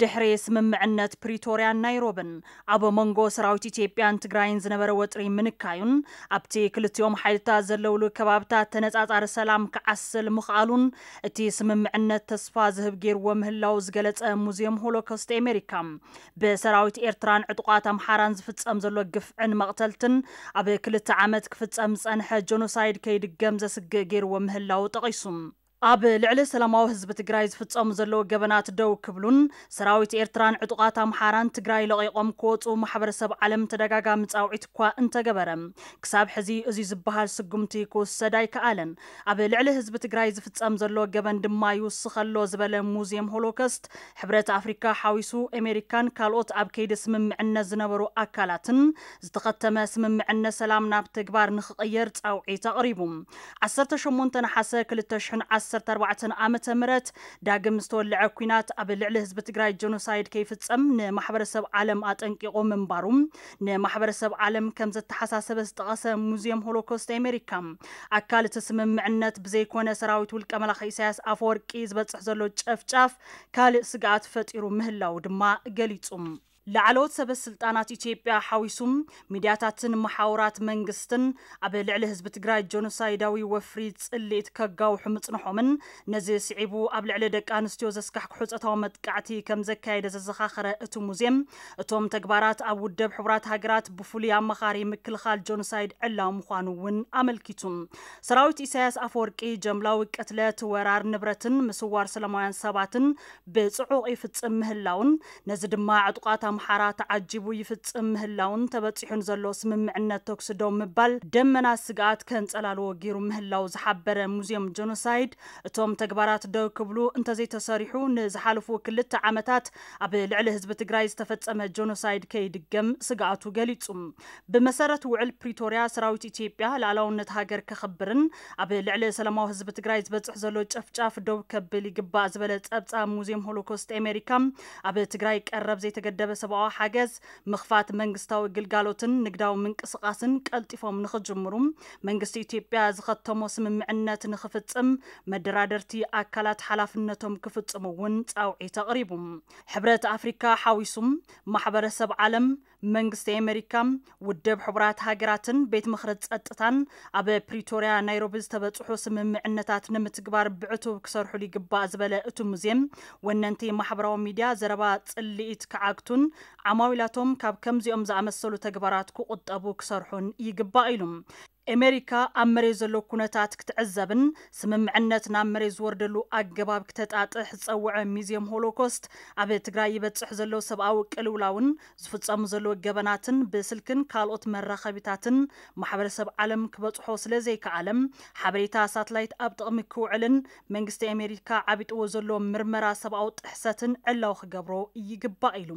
ድሕሪ ስምምዕነት ፕሪቶርያን ናይሮብን ኣብ መንጎ ሰራዊት ኢትዮጵያን ትግራይን ዝነበረ ወጥሪ ምንካዩን ኣብቲ ክልቲኦም ሓይልታት ዘለውሉ ከባብታት ተነጻጻሪ ሰላም ክዓስል ምኽኣሉን እቲ ስምምዕነት ተስፋ ዝህብ ገይርዎ ምህላው ዝገለጸ ሙዝየም ሆሎኮስት ኣሜሪካ ብሰራዊት ኤርትራን ዕጡቋት ኣምሓራን ዝፍጸም ዘሎ ግፍዕን መቕተልትን ኣብ ክልተ ዓመት ክፍጸም ጸንሐ ጀኖሳይድ ከይድገም ዘስግእ ገይርዎ ምህላው ጠቒሱ ኣብ ልዕሊ ሰላማዊ ህዝቢ ትግራይ ዝፍፀሙ ዘለዉ ገበናት ደው ክብሉን ሰራዊት ኤርትራን ዕጡቃት ኣምሓራን ትግራይ ለቂቆም ክወፁ ማሕበረሰብ ዓለም ተደጋጋሚ ፃውዒት እኳ እንተገበረ ክሳብ ሕዚ እዚ ዝበሃል ስጉምቲ ክውሰድ ኣይከኣለን ኣብ ልዕሊ ህዝቢ ትግራይ ዝፍፀም ዘሎ ገበን ድማ ይውስኸሎ ዝበለ ሙዝየም ሆሎኮስት ሕብረት ኣፍሪካ ሓዊሱ ኣሜሪካን ካልኦት ኣብ ከይዲ ስምምዕነት ዝነበሩ ኣካላትን ዝተኸተመ ስምምዕነት ሰላም ናብ ተግባር ንክቕየር ፃውዒት ኣቕሪቡ 18 ሓሰ 2 ዓሰርተ ኣርባዕተን ዓመተ ምህረት ዳግም ዝተወልዐ ኩናት ኣብ ልዕሊ ህዝቢ ትግራይ ጀኖሳይድ ከይፍፀም ንማሕበረሰብ ዓለም ኣጠንቂቆ ምንባሩ ንማሕበረሰብ ዓለም ከም ዘተሓሳሰበ ዝጠቐሰ ሙዝየም ሆሎኮስት ኣሜሪካ ኣካል እቲ ስምምዕነት ብዘይኮነ ሰራዊት ውልቀ መላኸ ኢሳያስ ኣፈወርቂ ዝበፅሕ ዘሎ ጨፍጫፍ ካልእ ስጋኣት ፈጢሩ ምህላው ድማ ገሊጹ ላዕለዎት ሰበስልጣናት ኢትዮጵያ ሓዊሱም ሚድያታትን መሓውራት መንግስትን ኣብ ልዕሊ ህዝቢ ትግራይ ጆኖሳይዳዊ ወፍሪ ፅልኢት ከጋውሑ ምፅንሖምን ነዚ ስዒቡ ኣብ ልዕሊ ደቂ ኣንስትዮ ዘስካሕ ፀታዊ መጥቃዕቲ ከም ዘካየደ ዘዘኻኸረ እቲ ሙዜም እቶም ተግባራት ኣብ ውደብ ሕቡራት ሃገራት ብፍሉይ ኣመኻሪ ምክልኻል ጆኖሳይድ ዕላዊ ምዃኑ እውን ኣመልኪቱ ሰራዊት ኢሳያስ ኣፈወርቂ ጀምላዊ ቅትለት ወራር ንብረትን ምስዋር ሰላማውያን ሰባትን ብፅዑቕ ይፍፅም ምህላውን ነዚ ድማ ዕጡቃት أمحارا تعجبو يفتسم مهلاون تبتسحون زلو اسم معنى توكس دوم مبال دمنا سقاعد كنت ألالو وقيرو مهلاو زحبرة موزيوم جنوسايد توم تقبارات دو كبلو انتزي تصاريحون زحالفو كل التعامتات أبيل على هزبة قرايز تفتسم جنوسايد كيد قم سقاعدو قليتسم بمسارة وعل بريتوريا سراويت إتيبيا لعلاون نتهاجر كخبرن أبيل على سلامو هزبة قرايز بتحزلو جفجاف دو كبلي قبا زبالة أبتا موزيوم هولوكوست أمريكا أبيل تقرايك الرب زي تقدبس ሰብኣዊ ሓገዝ ምኽፋት መንግስታዊ ግልጋሎትን ንግዳዊ ምንቅስቓስን ቀልጢፎም ንኽጅምሩ መንግስቲ ኢትዮጵያ ዝኸተሞ ስምምዕነት ንኽፍፅም መደራደርቲ ኣካላት ሓላፍነቶም ክፍፅሙ እውን ፃውዒ ተቕሪቡ ሕብረት ኣፍሪካ ሓዊሱ ማሕበረሰብ ዓለም منغست امریکا و دب حبرات هجراتن بیت مخرت اتتان اب پریتوریا نایروبز تبت حس ممنتات نمت قبر بعتو کسر حلی قبع زبل اتو مزيم وننتي ننتی محبر زربات لیت کعتون عمایلاتم کب کم زیم زعمت سلو تقبرات کو اد ابو کسر حن یقبایلم ኤሜሪካ ኣብ መሬት ዘሎ ኩነታት ክትዕዘብን ስምምዕነት ናብ መሬት ዝወርደሉ ኣገባብ ክተጣጥሕ ዝፀውዐ ሚዝየም ሆሎኮስት ኣብ ትግራይ ይበፅሕ ዘሎ ሰብኣዊ ቅልውላውን ዝፍፀሙ ዘሎ ገበናትን ብስልክን ካልኦት መራኸቢታትን ማሕበረሰብ ዓለም ክበፅሖ ስለ ዘይከኣለም ሓበሬታ ሳትላይት ኣብ ጥቕሚ ክውዕልን መንግስቲ ኤሜሪካ ዓቢጥዎ ዘሎ ምርመራ ሰብኣዊ ጥሕሰትን ዕላው ክገብሮ ይግባእ ኢሉ